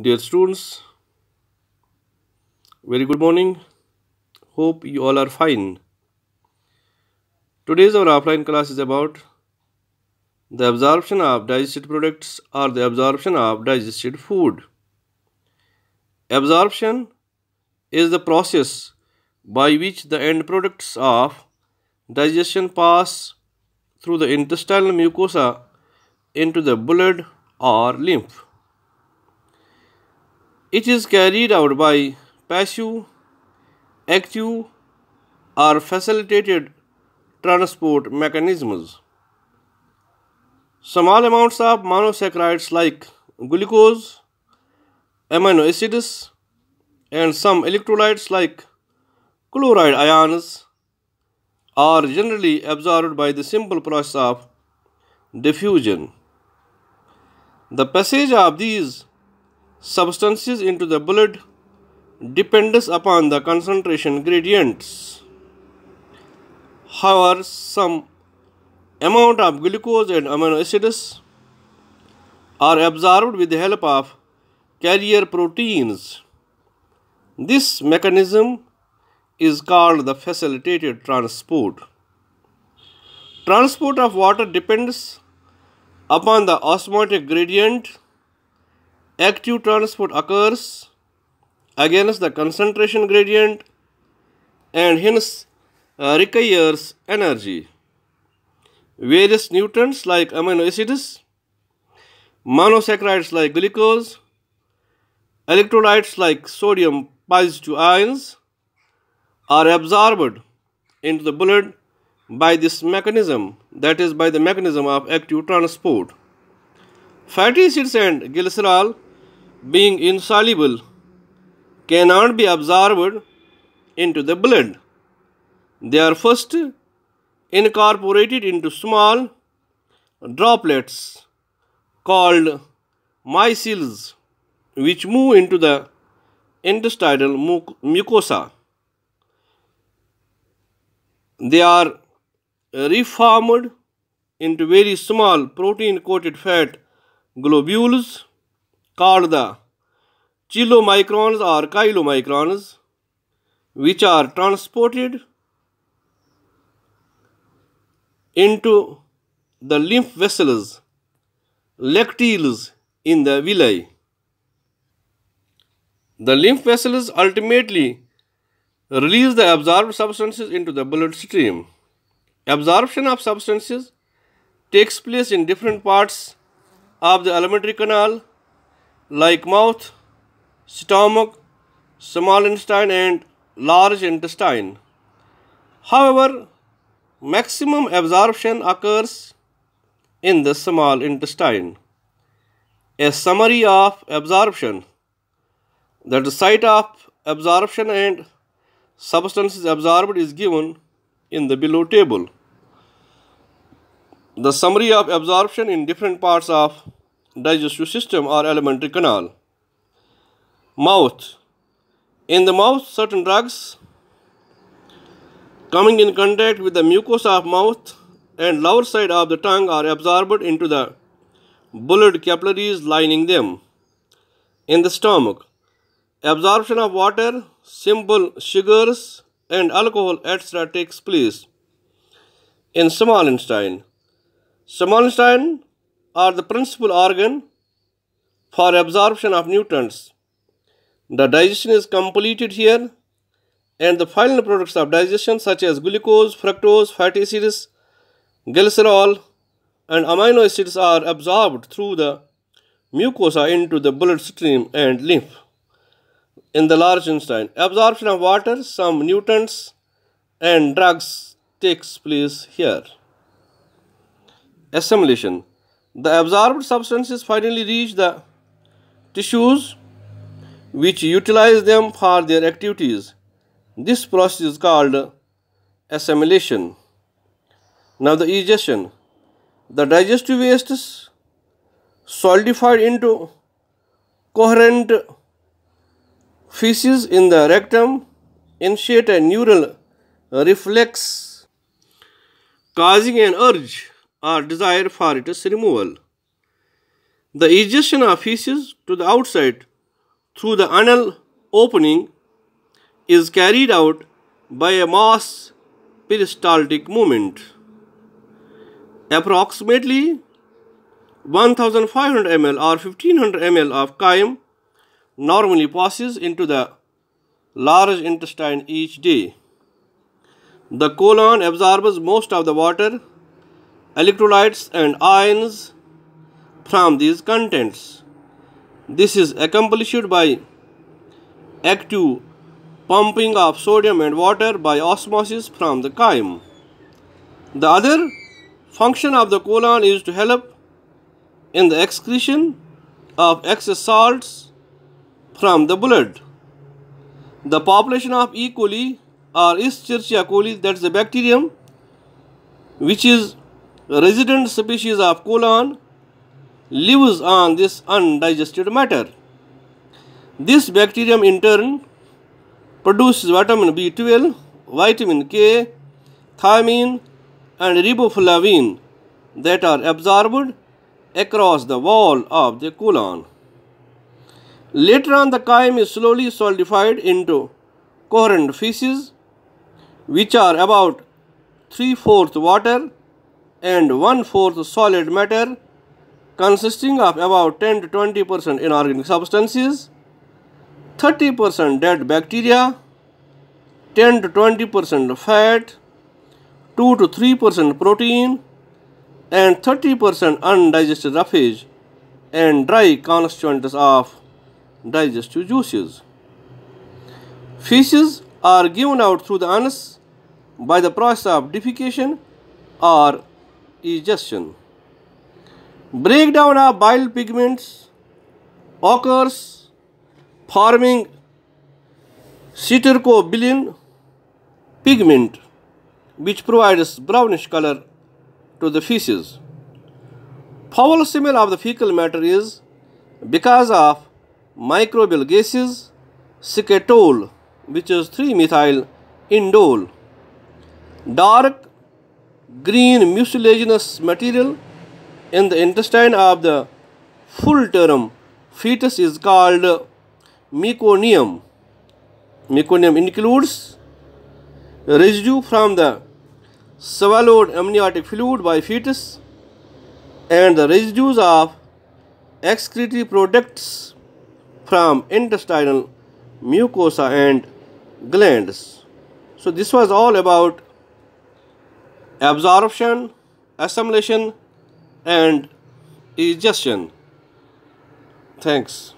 Dear students, very good morning. Hope you all are fine. Today's our offline class is about the absorption of digested products or the absorption of digested food. Absorption is the process by which the end products of digestion pass through the intestinal mucosa into the blood or lymph. It is carried out by passive, active or facilitated transport mechanisms. Small amounts of monosaccharides like glucose, amino acids and some electrolytes like chloride ions are generally absorbed by the simple process of diffusion. The passage of these substances into the blood depends upon the concentration gradients. However, some amount of glucose and amino acids are absorbed with the help of carrier proteins. This mechanism is called the facilitated transport. Transport of water depends upon the osmotic gradient active transport occurs against the concentration gradient and hence uh, requires energy. Various nutrients like amino acids, monosaccharides like glucose, electrolytes like sodium positive ions are absorbed into the blood by this mechanism that is by the mechanism of active transport. Fatty acids and glycerol being insoluble, cannot be absorbed into the blood. They are first incorporated into small droplets called micelles which move into the intestinal mucosa. They are reformed into very small protein coated fat globules the chylomicrons or chylomicrons which are transported into the lymph vessels, lacteals in the villi. The lymph vessels ultimately release the absorbed substances into the bloodstream. Absorption of substances takes place in different parts of the alimentary canal like mouth, stomach, small intestine and large intestine. However, maximum absorption occurs in the small intestine. A summary of absorption that the site of absorption and substances absorbed is given in the below table. The summary of absorption in different parts of digestive system or alimentary canal. Mouth. In the mouth, certain drugs coming in contact with the mucosa of mouth and lower side of the tongue are absorbed into the blood capillaries lining them. In the stomach, absorption of water, simple sugars and alcohol etc. takes place. In small intestine, small intestine are the principal organ for absorption of nutrients. The digestion is completed here and the final products of digestion such as glucose, fructose, fatty acids, glycerol and amino acids are absorbed through the mucosa into the bloodstream and lymph. In the large intestine, absorption of water, some nutrients and drugs takes place here. Assimilation the absorbed substances finally reach the tissues which utilize them for their activities. This process is called assimilation. Now the egestion. The digestive wastes solidified into coherent feces in the rectum initiate a neural reflex causing an urge or desire for its removal. The ejection of feces to the outside through the anal opening is carried out by a mass peristaltic movement. Approximately 1500 ml or 1500 ml of chyme normally passes into the large intestine each day. The colon absorbs most of the water electrolytes and ions from these contents. This is accomplished by active pumping of sodium and water by osmosis from the chyme. The other function of the colon is to help in the excretion of excess salts from the blood. The population of E. coli or Escherichia coli, that's the bacterium, which is resident species of colon lives on this undigested matter. This bacterium in turn produces vitamin B12, vitamin K, thiamine and riboflavin that are absorbed across the wall of the colon. Later on the chyme is slowly solidified into coherent feces which are about 3 fourth water and one-fourth solid matter consisting of about 10 to 20 percent inorganic substances, 30 percent dead bacteria, 10 to 20 percent fat, 2 to 3 percent protein, and 30 percent undigested roughage and dry constituents of digestive juices. Feces are given out through the anus by the process of defecation or digestion. Breakdown of bile pigments occurs forming citricobilin pigment which provides brownish color to the feces. Foul smell of the fecal matter is because of microbial gases secetol which is 3 methyl indole dark green mucilaginous material in the intestine of the full-term fetus is called meconium. Meconium includes residue from the swallowed amniotic fluid by fetus and the residues of excretory products from intestinal mucosa and glands. So this was all about absorption, assimilation, and digestion. Thanks.